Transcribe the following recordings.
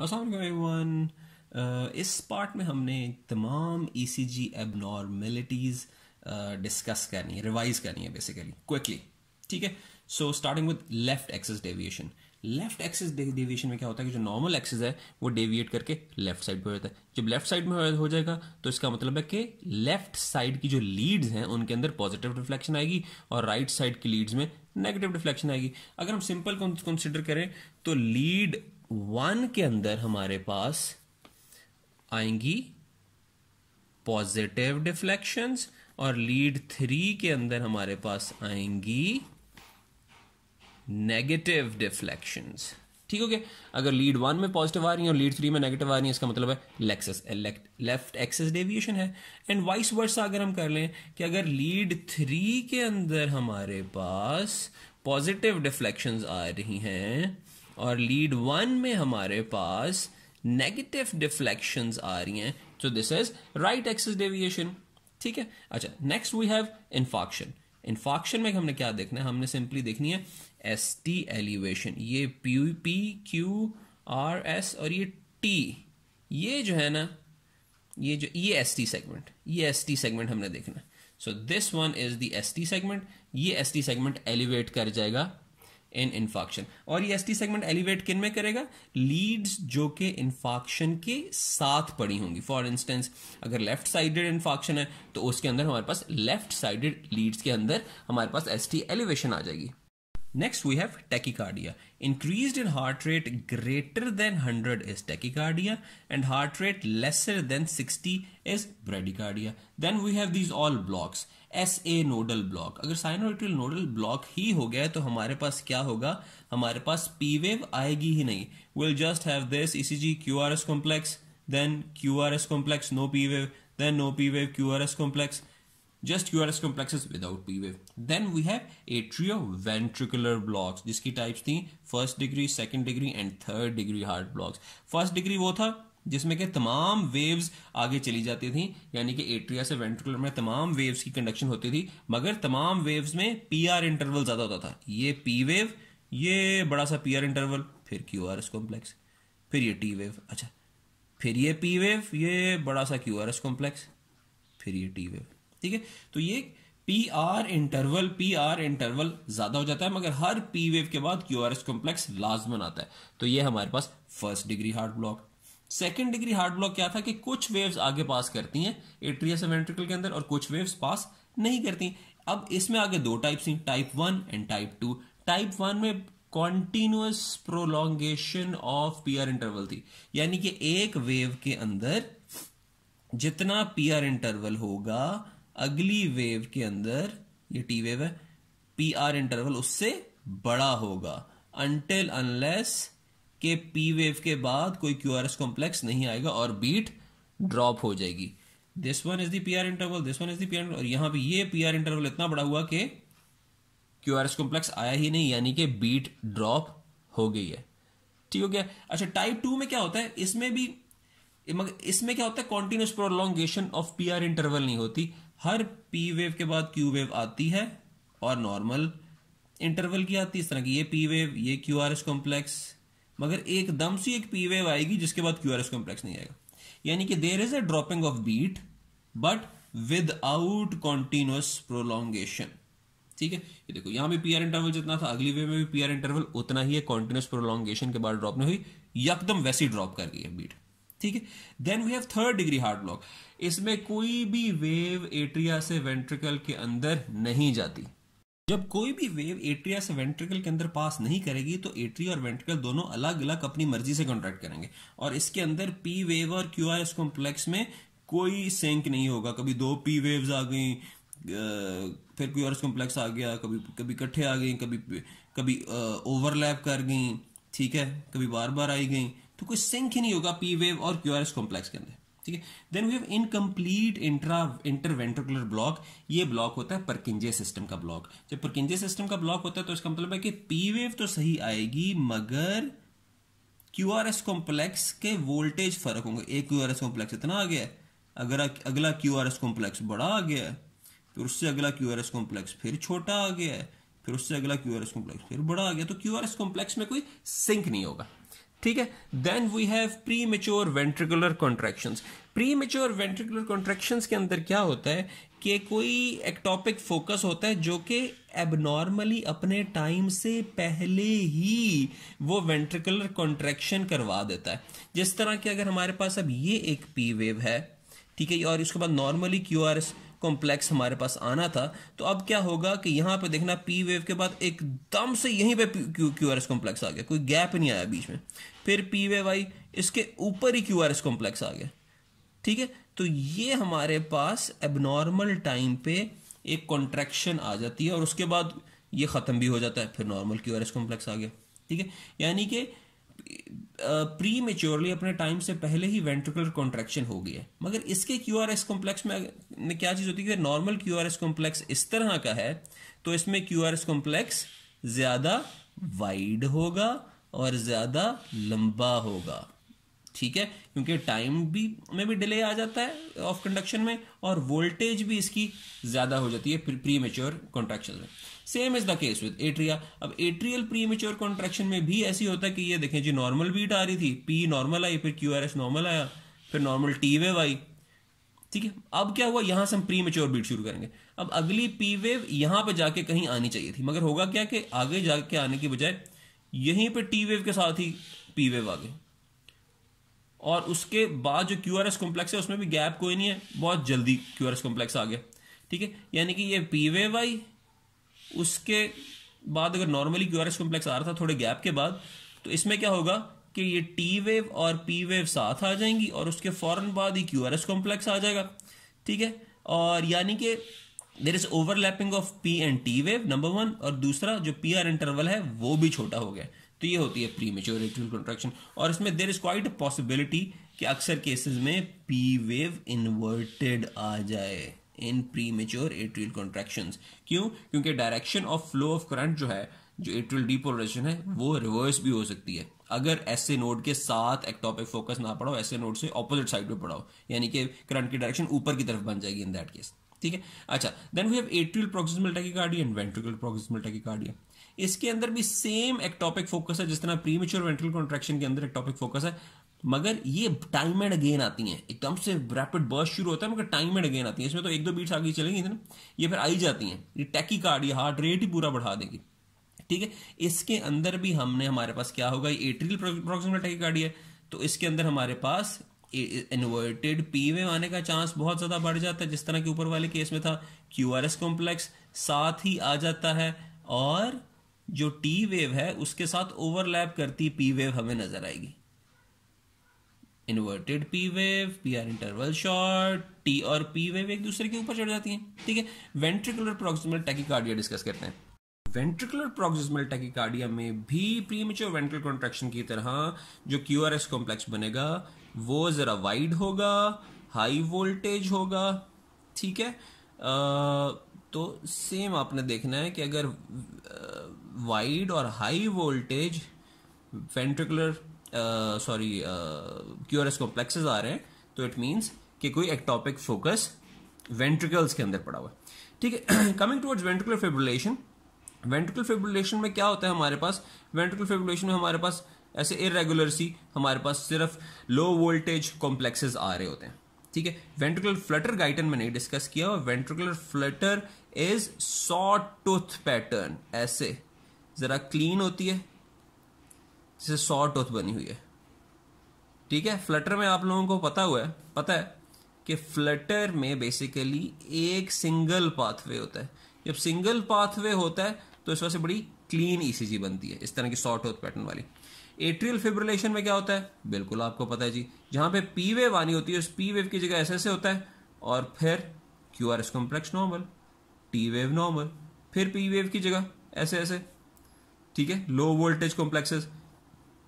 Everyone इस part में हमने तमाम ई सी जी एबनॉर्मेलिटीज डिस्कस करनी है रिवाइज करनी है बेसिकली क्विकली ठीक है so starting with left axis deviation left axis deviation में क्या होता है कि जो नॉर्मल एक्सेस है वो डेविएट करके लेफ्ट साइड पर हो जाता है जब लेफ्ट साइड में हो जाएगा तो इसका मतलब है कि लेफ्ट साइड की जो लीड्स हैं उनके अंदर पॉजिटिव रिफ्लेक्शन आएगी और राइट right साइड की लीड्स में नेगेटिव रिफ्लेक्शन आएगी अगर हम सिंपल कंसिडर करें तो लीड वन के अंदर हमारे पास आएंगी पॉजिटिव डिफ्लेक्शंस और लीड थ्री के अंदर हमारे पास आएंगी नेगेटिव डिफ्लेक्शंस ठीक हो गया अगर लीड वन में पॉजिटिव आ रही है और लीड थ्री में नेगेटिव आ रही है इसका मतलब है लेक्सेस लेफ्ट एक्सेस डेविएशन है एंड वाइस वर्स अगर हम कर लें कि अगर लीड थ्री के अंदर हमारे पास पॉजिटिव डिफ्लेक्शंस आ रही हैं और लीड वन में हमारे पास नेगेटिव डिफ्लेक्शन आ रही हैं so this is right axis deviation ठीक है अच्छा next we have infarction infarction में हमने क्या देखना है हमने सिंपली देखनी है एस टी एलिवेशन ये P P Q R S और ये टी ये जो है ना ये जो ये एस टी सेगमेंट ये एस टी सेगमेंट हमने देखना है so this one is the S T segment ये एस टी सेगमेंट एलिवेट कर जाएगा इन इन्फॉक्शन और ये एसटी सेगमेंट एलिवेट किन में करेगा लीड्स जो कि इन्फॉक्शन के साथ पड़ी होंगी फॉर इंस्टेंस अगर लेफ्ट साइडेड इन्फॉक्शन है तो उसके अंदर हमारे पास लेफ्ट साइडेड लीड्स के अंदर हमारे पास एसटी एलिवेशन आ जाएगी Next, we have tachycardia. Increased in heart rate greater than 100 is tachycardia and heart rate lesser than 60 is bradycardia. Then we have these all blocks. SA nodal block. If sinoatrial nodal block block ही हो गया तो हमारे पास क्या होगा हमारे पास P wave आएगी ही नहीं will just have this ECG Q R S complex QRS complex, just QRS complexes without P wave. Then we have atrioventricular blocks जिसकी टाइप्स थी first degree second degree and third degree heart blocks first degree वो था जिसमें के तमाम waves आगे चली जाती थी यानी कि एट्रिया से वेंट्रिकुलर में तमाम वेव्स की कंडक्शन होती थी मगर तमाम वेव्स में पी आर इंटरवल ज़्यादा होता था ये पी वेव ये बड़ा सा पी आर इंटरवल फिर क्यू आर एस कॉम्प्लेक्स फिर ये टी वेव अच्छा फिर ये पी वेव ये बड़ा सा क्यू आर एस कॉम्प्लेक्स फिर ये टी वेव ठीक है तो ये P R interval P R interval ज्यादा हो जाता है मगर हर पी वेव के बाद क्यू आर एस कॉम्प्लेक्स लाजमन आता है तो ये हमारे पास first degree heart block second degree heart block क्या था कि कुछ वेव्स आगे पास करती हैं एट्रियस वेंट्रिकल के अंदर और कुछ वेव्स पास नहीं करती अब इसमें आगे दो टाइप्स हैं type one and type two type one में continuous prolongation of P R interval थी यानी कि एक वेव के अंदर जितना पी आर इंटरवल होगा अगली वेव के अंदर ये टी वेव है पी आर इंटरवल उससे बड़ा होगा अनटिल अनलेस के पी वेव के बाद कोई क्यू आर एस कॉम्प्लेक्स नहीं आएगा और बीट ड्रॉप हो जाएगी this one is the P R interval this one is the P R और यहां पे ये पी आर इंटरवल इतना बड़ा हुआ कि क्यू आर एस कॉम्प्लेक्स आया ही नहीं यानी कि बीट ड्रॉप हो गई है ठीक हो गया अच्छा टाइप टू में क्या होता है इसमें भी मगर इसमें क्या होता है continuous prolongation of P R interval नहीं होती हर पी वेव के बाद क्यू वेव आती है और नॉर्मल इंटरवल की आती है इस तरह की ये पी वेव ये क्यू आर एस कॉम्प्लेक्स मगर एकदम से एक पी वेव आएगी जिसके बाद क्यू आर एस कॉम्प्लेक्स नहीं आएगा यानी कि there is a dropping of beat but without continuous prolongation ठीक है ये देखो यहां भी पी आर इंटरवल जितना था अगली वेव में भी पी आर इंटरवल उतना ही है कॉन्टिन्यूस प्रोलोंगेशन के बाद ड्रॉप नहीं हुई यकदम वैसी ड्रॉप कर गई है बीट ठीक है then we have third degree heart block इसमें कोई भी वेव एट्रिया से वेंट्रिकल के अंदर नहीं जाती जब कोई भी वेव एट्रिया से वेंट्रिकल के अंदर पास नहीं करेगी तो एट्रिया और वेंट्रिकल दोनों अलग अलग अपनी मर्जी से कॉन्ट्रैक्ट करेंगे और इसके अंदर पी वेव और क्यू आर एस कॉम्प्लेक्स में कोई सेंक नहीं होगा कभी दो पी वेव्स आ गई फिर क्यू आर कॉम्प्लेक्स आ गया कभी कभी इकट्ठे आ गई कभी कभी ओवरलैप कर गई ठीक है कभी बार बार आई गई तो कोई सिंक ही नहीं होगा पी वेव और क्यू आर एस कॉम्प्लेक्स के अंदर ठीक है then we have incomplete intra interventricular block ये ब्लॉक होता है परकिंजे सिस्टम का ब्लॉक जब परकिंजे सिस्टम का ब्लॉक होता है तो इसका मतलब है कि पी वेव तो सही आएगी मगर क्यू आर एस कॉम्प्लेक्स के वोल्टेज फर्क होंगे एक क्यू आर एस कॉम्प्लेक्स इतना आ गया अगर अगला क्यू आर एस कॉम्प्लेक्स बड़ा आ गया फिर उससे अगला क्यू आर एस कॉम्प्लेक्स फिर छोटा आ गया फिर उससे अगला क्यू आर एस कॉम्प्लेक्स फिर बड़ा आ गया तो क्यू आर एस कॉम्प्लेक्स में कोई सिंक नहीं होगा ठीक है then we have premature ventricular contraction premature ventricular contraction के अंदर क्या होता है कि कोई एक्टॉपिक फोकस होता है जो कि एबनॉर्मली अपने टाइम से पहले ही वो वेंट्रिकुलर कॉन्ट्रेक्शन करवा देता है जिस तरह कि अगर हमारे पास अब ये एक पी वेव है ठीक है और इसके बाद normally Q R S complex हमारे पास आना था तो अब क्या होगा कि यहां पे देखना पी वेव के बाद एकदम से यहीं पे क्यू आर एस कॉम्प्लेक्स आ गया कोई गैप नहीं आया बीच में फिर पी वेव आई इसके ऊपर ही क्यू आर एस कॉम्प्लेक्स आ गया ठीक है तो ये हमारे पास एबनॉर्मल टाइम पे एक कॉन्ट्रैक्शन आ जाती है और उसके बाद ये ख़त्म भी हो जाता है फिर normal Q R S complex आ गया ठीक है यानी कि प्री मेच्योरली अपने टाइम से पहले ही वेंट्रिकुलर कॉन्ट्रेक्शन हो गई है मगर इसके क्यू आर एस कॉम्प्लेक्स में क्या चीज़ होती है कि normal Q R S complex इस तरह का है तो इसमें क्यू आर एस कॉम्प्लेक्स ज़्यादा वाइड होगा और ज़्यादा लंबा होगा ठीक है क्योंकि टाइम भी में भी डिले आ जाता है ऑफ कंडक्शन में और वोल्टेज भी इसकी ज़्यादा हो जाती है प्री मेच्योर कॉन्ट्रेक्शन में same is the case with atria अब एट्रियल प्री मेच्योर कॉन्ट्रेक्शन में भी ऐसी होता है कि ये देखें जी नॉर्मल बीट आ रही थी पी नॉर्मल आई फिर क्यू आर एस नॉर्मल आया फिर नॉर्मल टी वेव आई ठीक है अब क्या हुआ यहां से हम प्री मेच्योर बीट शुरू करेंगे अब अगली पी वेव यहां पर जाके कहीं आनी चाहिए थी मगर होगा क्या कि आगे जाके आने की बजाय यहीं पर टी वेव के साथ ही पी वेव आ गई और उसके बाद जो क्यू आर एस कॉम्प्लेक्स है उसमें भी गैप कोई नहीं है बहुत जल्दी क्यू आर एस कॉम्प्लेक्स आ गया ठीक है यानी कि ये पी वेव आई उसके बाद अगर normally Q R S complex आ रहा था थोड़े गैप के बाद तो इसमें क्या होगा कि ये टी वेव और पी वेव साथ आ जाएंगी और उसके फौरन बाद ही क्यू आर एस कॉम्प्लेक्स आ जाएगा ठीक है और यानी कि there is overlapping of P and T wave number one और दूसरा जो पी आर इंटरवल है वो भी छोटा हो गया तो ये होती है प्री मेच्योर एट्रियल कॉन्ट्रेक्शन और इसमें देर इज क्वाइट पॉसिबिलिटी कि अक्सर केसेस में पी वेव इन्वर्टेड आ जाए in premature atrial contraction क्यों क्योंकि direction of flow of current जो है जो एट्रियल डीपोलराइजेशन है वो रिवर्स भी हो सकती है अगर ऐसे नोड के साथ एक टॉपिक फोकस ना पड़ाओ ऐसे नोड से ऑपोजिट साइड पे पड़ाओ यानी कि करंट की डायरेक्शन ऊपर की तरफ बन जाएगी इन दैट केस ठीक है अच्छा then we have atrial proximal tachycardia and ventricle proximal tachycardia इसके अंदर भी सेम एक्टॉपिक फोकस है जिस तरह प्री मेच्योर वेंट्रल कॉन्ट्रेक्शन के अंदर एक्टॉपिक फोकस है मगर ये टाइम एंड अगेन आती हैं एकदम से रैपिड बर्स्ट शुरू होता है मगर टाइम एंड अगेन आती है इसमें तो एक दो बीट्स आगे चलेंगी ना ये फिर आई जाती हैं ये टैकी कार्ड ये हार्ट रेट ही पूरा बढ़ा देगी ठीक है इसके अंदर भी हमने हमारे पास क्या होगा ये एट्रियल प्रोक्सिमल है तो इसके अंदर हमारे पास इन्वर्टेड पी वेव आने का चांस बहुत ज़्यादा बढ़ जाता है जिस तरह के ऊपर वाले केस में था क्यू आर एस कॉम्प्लेक्स साथ ही आ जाता है और जो टी वेव है उसके साथ ओवरलैप करती पी वेव हमें नजर आएगी inverted P wave P R interval short T और पी वेव एक दूसरे के ऊपर चढ़ जाती हैं ठीक है वेंट्रिकुलर प्रोक्सिमल टैकिकार्डिया डिस्कस करते हैं वेंट्रिकुलर प्रोक्सिमल टैकिकार्डिया में भी प्रीमेच्योर वेंट्रल कॉन्ट्रैक्शन की तरह जो क्यू आर एस कॉम्प्लेक्स बनेगा वो ज़रा वाइड होगा हाई वोल्टेज होगा ठीक है आ, तो सेम आपने देखना है कि अगर आ, वाइड और high voltage ventricular sorry Q complexes आ रहे हैं तो इट मीन्स कि कोई एक्टॉपिक फोकस वेंट्रिकल्स के अंदर पड़ा हुआ ठीक है coming towards ventricular fibrillation ventricle fibrillation में क्या होता है हमारे पास वेंट्रिकल फेब्रुलेशन में हमारे पास ऐसे इरेगुलर सी हमारे पास सिर्फ लो वोल्टेज कॉम्प्लेक्सेज आ रहे होते हैं ठीक है वेंट्रिकुलर फ्लटर गाइटन में नहीं डिस्कस किया ventricular flutter is saw tooth pattern ऐसे ज़रा क्लीन होती है जिसे सॉर्ट टूथ बनी हुई है ठीक है फ्लटर में आप लोगों को पता हुआ है पता है कि फ्लटर में बेसिकली एक सिंगल पाथवे होता है जब सिंगल पाथवे होता है तो इस वजह से बड़ी क्लीन ईसीजी बनती है इस तरह की सॉर्ट होथ पैटर्न वाली एट्रियल फिब्रिलेशन में क्या होता है बिल्कुल आपको पता है जी जहां पे पी वेव आनी होती है उस पी वेव की जगह ऐसे ऐसे होता है और फिर Q R S complex normal T wave normal फिर पी वेव की जगह ऐसे ऐसे ठीक है लो वोल्टेज कॉम्प्लेक्सेस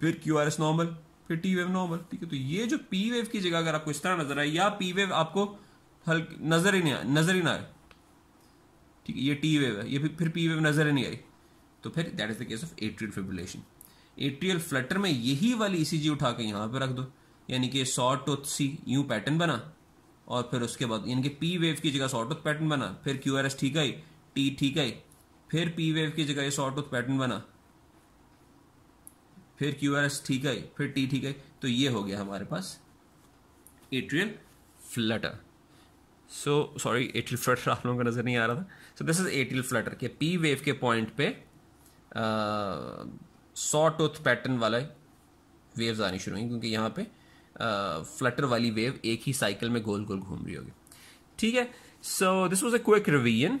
फिर क्यू आर एस नॉर्मल फिर टी वेव नॉर्मल ठीक है तो ये जो पी वेव की जगह अगर आपको इस तरह नजर आए या पी वेव आपको हल्की नजर ही नहीं आ नजर ही ना आए ठीक है ये टी वेव है ये फिर फिर पी वेव नजर ही नहीं आई तो फिर that is the case of atrial fibrillation atrial flutter में यही वाली ईसीजी e उठा के यहाँ पर रख दो यानी कि short tooth C U pattern बना और फिर उसके बाद यानी कि पी वेव की जगह शॉर्ट टूथ पैटर्न बना फिर क्यू आर एस ठीक आई टी ठीक आई फिर पी वेव की जगह ये सॉटूथ पैटर्न बना फिर क्यू आर एस ठीक है फिर टी ठीक है तो ये हो गया हमारे पास atrial flutter so sorry atrial flutter आप लोगों को नज़र नहीं आ रहा था so this is atrial flutter के पी वेव के पॉइंट पे सॉ पैटर्न वाला वेव्स आनी शुरू हुई क्योंकि यहाँ पे फ्लटर वाली वेव एक ही साइकिल में गोल गोल घूम रही होगी ठीक है so this was a quick revision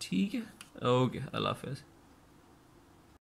ठीक है Oh, I love it.